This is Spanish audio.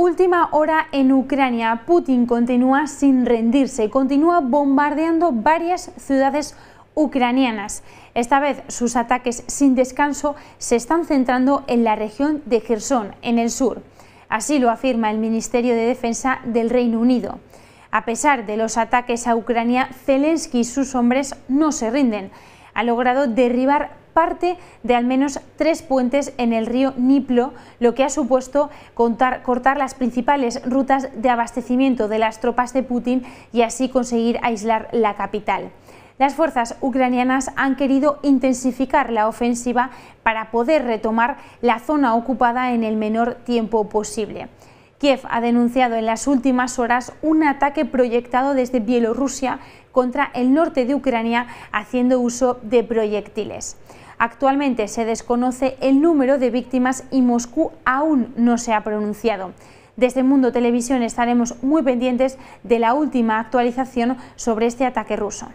Última hora en Ucrania. Putin continúa sin rendirse, continúa bombardeando varias ciudades ucranianas. Esta vez sus ataques sin descanso se están centrando en la región de Gerson, en el sur. Así lo afirma el Ministerio de Defensa del Reino Unido. A pesar de los ataques a Ucrania, Zelensky y sus hombres no se rinden. Ha logrado derribar parte de al menos tres puentes en el río Niplo, lo que ha supuesto cortar las principales rutas de abastecimiento de las tropas de Putin y así conseguir aislar la capital las fuerzas ucranianas han querido intensificar la ofensiva para poder retomar la zona ocupada en el menor tiempo posible. Kiev ha denunciado en las últimas horas un ataque proyectado desde Bielorrusia contra el norte de Ucrania haciendo uso de proyectiles. Actualmente se desconoce el número de víctimas y Moscú aún no se ha pronunciado. Desde Mundo Televisión estaremos muy pendientes de la última actualización sobre este ataque ruso.